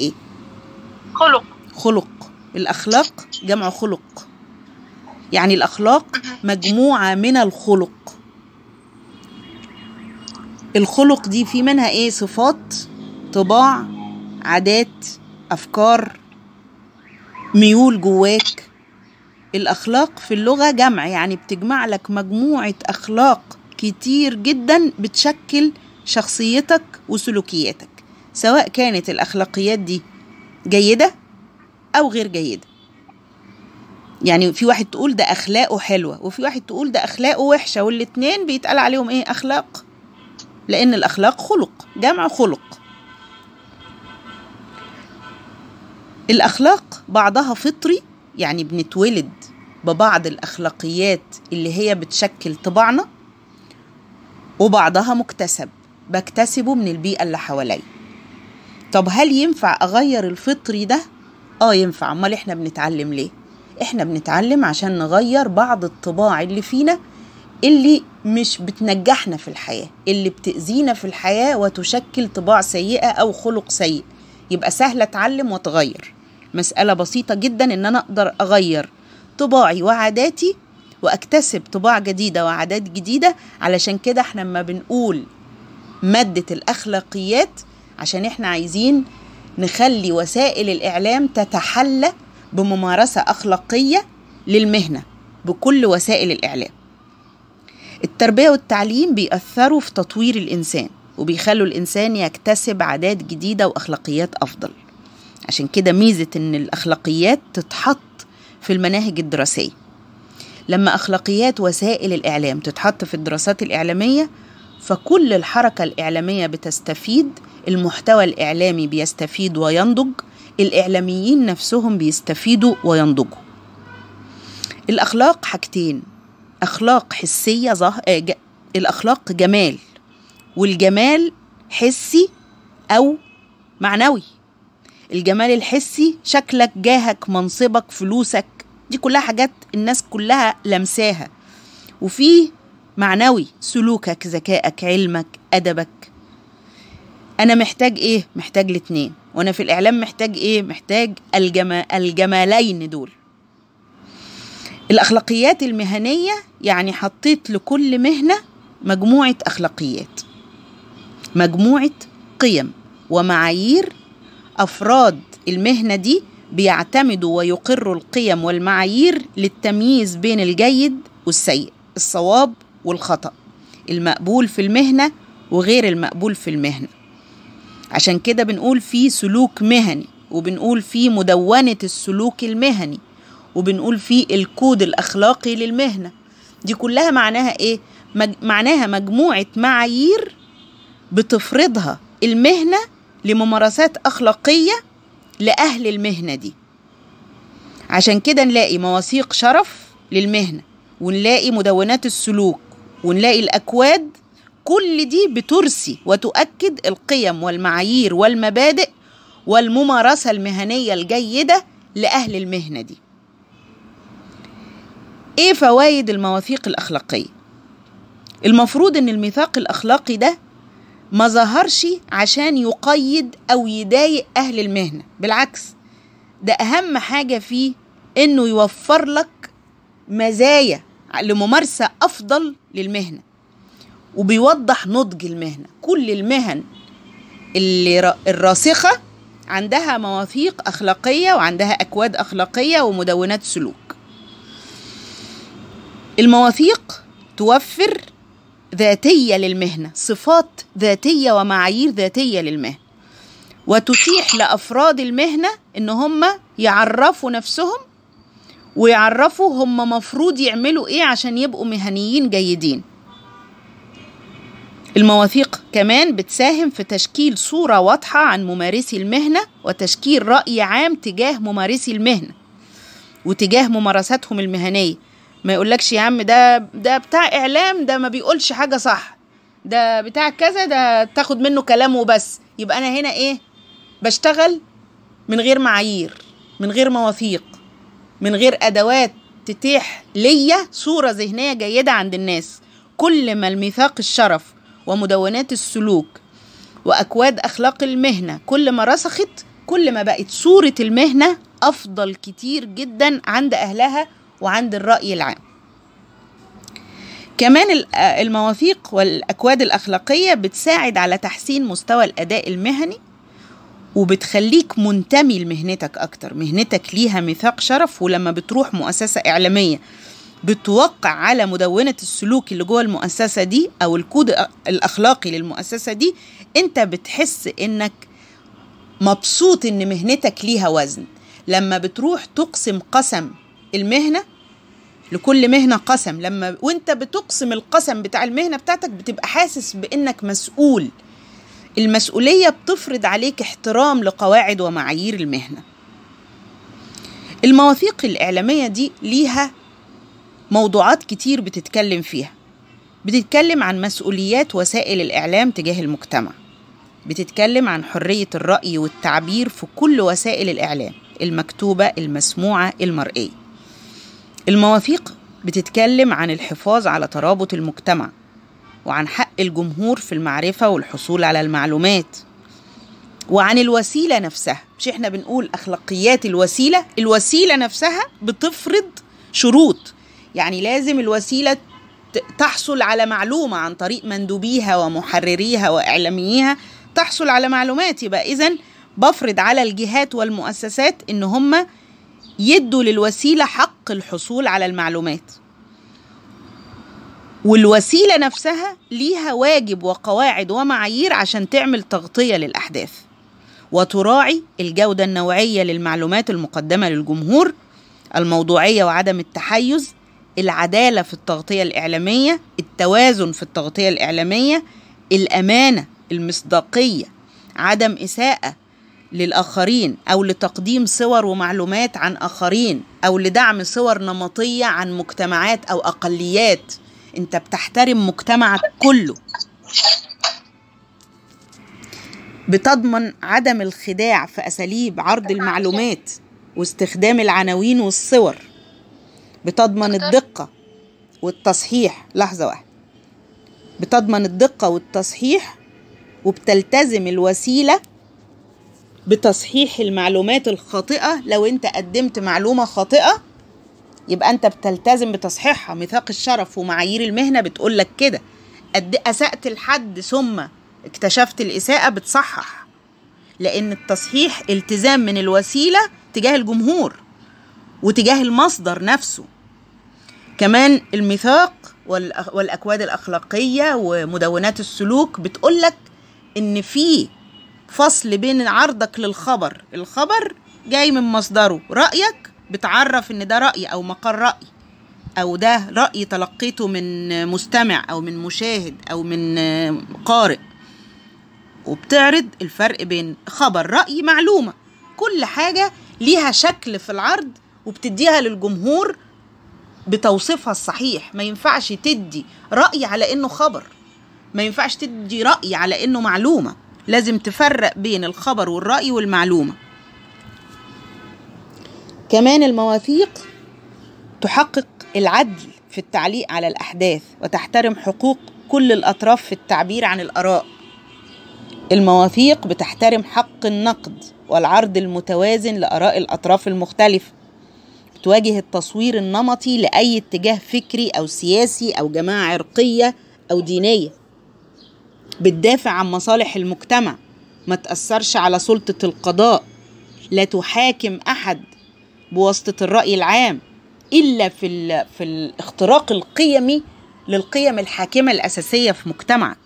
ايه خلق خلق الاخلاق جمع خلق يعني الاخلاق مجموعه من الخلق الخلق دي في منها ايه صفات طباع عادات افكار ميول جواك الاخلاق في اللغه جمع يعني بتجمع لك مجموعه اخلاق كتير جدا بتشكل شخصيتك وسلوكياتك سواء كانت الأخلاقيات دي جيدة أو غير جيدة يعني في واحد تقول ده أخلاقه حلوة وفي واحد تقول ده أخلاقه وحشة والاتنين بيتقال عليهم إيه أخلاق لأن الأخلاق خلق جمع خلق الأخلاق بعضها فطري يعني بنتولد ببعض الأخلاقيات اللي هي بتشكل طباعنا وبعضها مكتسب بكتسبه من البيئة اللي حواليا طب هل ينفع اغير الفطري ده اه ينفع امال احنا بنتعلم ليه احنا بنتعلم عشان نغير بعض الطباع اللي فينا اللي مش بتنجحنا في الحياة اللي بتأذينا في الحياة وتشكل طباع سيئة أو خلق سيء يبقى سهل أتعلم وأتغير مسألة بسيطة جدا إن أنا أقدر أغير طباعي وعاداتي وأكتسب طباع جديدة وعادات جديدة علشان كده احنا لما بنقول مادة الأخلاقيات عشان احنا عايزين نخلي وسائل الإعلام تتحلى بممارسة أخلاقية للمهنة بكل وسائل الإعلام التربية والتعليم بيأثروا في تطوير الإنسان وبيخلوا الإنسان يكتسب عادات جديدة وأخلاقيات أفضل عشان كده ميزة إن الأخلاقيات تتحط في المناهج الدراسية لما أخلاقيات وسائل الإعلام تتحط في الدراسات الإعلامية فكل الحركة الإعلامية بتستفيد المحتوى الإعلامي بيستفيد وينضج الإعلاميين نفسهم بيستفيدوا وينضجوا الأخلاق حاجتين أخلاق حسية ظه... آه، ج... الأخلاق جمال والجمال حسي أو معنوي الجمال الحسي شكلك جاهك منصبك فلوسك دي كلها حاجات الناس كلها لمساها وفي معنوي سلوكك ذكائك علمك أدبك انا محتاج ايه محتاج الاتنين وانا في الاعلام محتاج ايه محتاج الجما الجمالين دول الاخلاقيات المهنيه يعني حطيت لكل مهنه مجموعه اخلاقيات مجموعه قيم ومعايير افراد المهنه دي بيعتمدوا ويقروا القيم والمعايير للتمييز بين الجيد والسيء الصواب والخطا المقبول في المهنه وغير المقبول في المهنه عشان كده بنقول في سلوك مهني وبنقول في مدونة السلوك المهني وبنقول في الكود الأخلاقي للمهنة دي كلها معناها إيه؟ مج... معناها مجموعة معايير بتفرضها المهنة لممارسات أخلاقية لأهل المهنة دي عشان كده نلاقي مواثيق شرف للمهنة ونلاقي مدونات السلوك ونلاقي الأكواد كل دي بترسي وتؤكد القيم والمعايير والمبادئ والممارسة المهنية الجيدة لأهل المهنة دي ايه فوائد المواثيق الأخلاقية؟ المفروض ان الميثاق الأخلاقي ده ما ظهرش عشان يقيد أو يضايق أهل المهنة بالعكس ده أهم حاجة فيه إنه يوفر لك مزايا لممارسة أفضل للمهنة وبيوضح نضج المهنة كل المهن اللي الراسخة عندها مواثيق أخلاقية وعندها أكواد أخلاقية ومدونات سلوك المواثيق توفر ذاتية للمهنة صفات ذاتية ومعايير ذاتية للمهنة وتتيح لأفراد المهنة إن هم يعرفوا نفسهم ويعرفوا هم مفروض يعملوا إيه عشان يبقوا مهنيين جيدين المواثيق كمان بتساهم في تشكيل صورة واضحة عن ممارسي المهنة وتشكيل رأي عام تجاه ممارسي المهنة وتجاه ممارساتهم المهنية ما يقولكش يا عم ده ده بتاع إعلام ده ما بيقولش حاجة صح ده بتاع كذا ده تاخد منه كلام وبس يبقى أنا هنا إيه بشتغل من غير معايير من غير مواثيق من غير أدوات تتيح ليا صورة ذهنية جيدة عند الناس كل ما الميثاق الشرف ومدونات السلوك وأكواد أخلاق المهنة كل ما رسخت كل ما بقت صورة المهنة أفضل كتير جدا عند أهلها وعند الرأي العام كمان المواثيق والأكواد الأخلاقية بتساعد على تحسين مستوى الأداء المهني وبتخليك منتمي لمهنتك أكتر مهنتك ليها ميثاق شرف ولما بتروح مؤسسة إعلامية بتوقع على مدونة السلوك اللي جوه المؤسسة دي أو الكود الأخلاقي للمؤسسة دي أنت بتحس إنك مبسوط إن مهنتك ليها وزن لما بتروح تقسم قسم المهنة لكل مهنة قسم لما وانت بتقسم القسم بتاع المهنة بتاعتك بتبقى حاسس بإنك مسؤول المسؤولية بتفرض عليك احترام لقواعد ومعايير المهنة المواثيق الإعلامية دي ليها موضوعات كتير بتتكلم فيها بتتكلم عن مسؤوليات وسائل الإعلام تجاه المجتمع بتتكلم عن حرية الرأي والتعبير في كل وسائل الإعلام المكتوبة المسموعة المرئية المواثيق بتتكلم عن الحفاظ على ترابط المجتمع وعن حق الجمهور في المعرفة والحصول على المعلومات وعن الوسيلة نفسها مش احنا بنقول أخلاقيات الوسيلة الوسيلة نفسها بتفرض شروط يعني لازم الوسيلة تحصل على معلومة عن طريق مندوبيها ومحرريها وإعلاميها تحصل على معلومات يبقى إذا بفرض على الجهات والمؤسسات إن هم يدوا للوسيلة حق الحصول على المعلومات والوسيلة نفسها ليها واجب وقواعد ومعايير عشان تعمل تغطية للأحداث وتراعي الجودة النوعية للمعلومات المقدمة للجمهور الموضوعية وعدم التحيز العدالة في التغطية الإعلامية التوازن في التغطية الإعلامية الأمانة المصداقية عدم إساءة للآخرين أو لتقديم صور ومعلومات عن آخرين أو لدعم صور نمطية عن مجتمعات أو أقليات أنت بتحترم مجتمعك كله بتضمن عدم الخداع في أساليب عرض المعلومات واستخدام العناوين والصور بتضمن الدقة والتصحيح لحظة واحدة بتضمن الدقة والتصحيح وبتلتزم الوسيلة بتصحيح المعلومات الخاطئة لو أنت قدمت معلومة خاطئة يبقى أنت بتلتزم بتصحيحها ميثاق الشرف ومعايير المهنة بتقول لك كده قد إيه أسأت لحد ثم اكتشفت الإساءة بتصحح لأن التصحيح التزام من الوسيلة تجاه الجمهور وتجاه المصدر نفسه كمان الميثاق والأكواد الأخلاقية ومدونات السلوك بتقولك إن في فصل بين عرضك للخبر الخبر جاي من مصدره رأيك بتعرف إن ده رأي أو مقر رأي أو ده رأي تلقيته من مستمع أو من مشاهد أو من قارئ وبتعرض الفرق بين خبر رأي معلومة كل حاجة ليها شكل في العرض وبتديها للجمهور بتوصيفها الصحيح ما ينفعش تدي رأي على إنه خبر ما ينفعش تدي رأي على إنه معلومة لازم تفرق بين الخبر والرأي والمعلومة كمان المواثيق تحقق العدل في التعليق على الأحداث وتحترم حقوق كل الأطراف في التعبير عن الآراء المواثيق بتحترم حق النقد والعرض المتوازن لآراء الأطراف المختلفة بتواجه التصوير النمطي لأي اتجاه فكري أو سياسي أو جماعة عرقية أو دينية بتدافع عن مصالح المجتمع ما تأثرش على سلطة القضاء لا تحاكم أحد بواسطة الرأي العام إلا في, ال... في الاختراق القيمي للقيم الحاكمة الأساسية في مجتمعك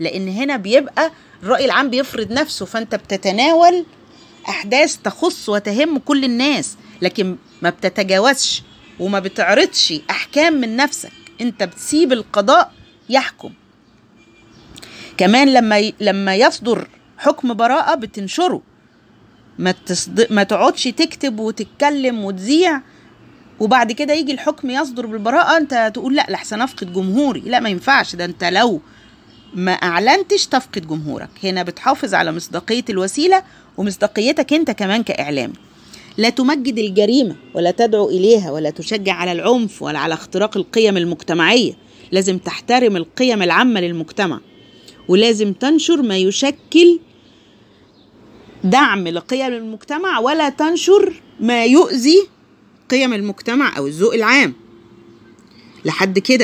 لأن هنا بيبقى الرأي العام بيفرض نفسه فأنت بتتناول أحداث تخص وتهم كل الناس لكن ما بتتجاوزش وما بتعرضش احكام من نفسك انت بتسيب القضاء يحكم كمان لما لما يصدر حكم براءه بتنشره ما تصد... ما تقعدش تكتب وتتكلم وتذيع وبعد كده يجي الحكم يصدر بالبراءه انت تقول لا لحسن افقد جمهوري لا ما ينفعش ده انت لو ما اعلنتش تفقد جمهورك هنا بتحافظ على مصداقيه الوسيله ومصداقيتك انت كمان كاعلامي لا تمجد الجريمة ولا تدعو إليها ولا تشجع على العنف ولا على اختراق القيم المجتمعية لازم تحترم القيم العامة للمجتمع ولازم تنشر ما يشكل دعم لقيم المجتمع ولا تنشر ما يؤذي قيم المجتمع أو الذوق العام لحد كده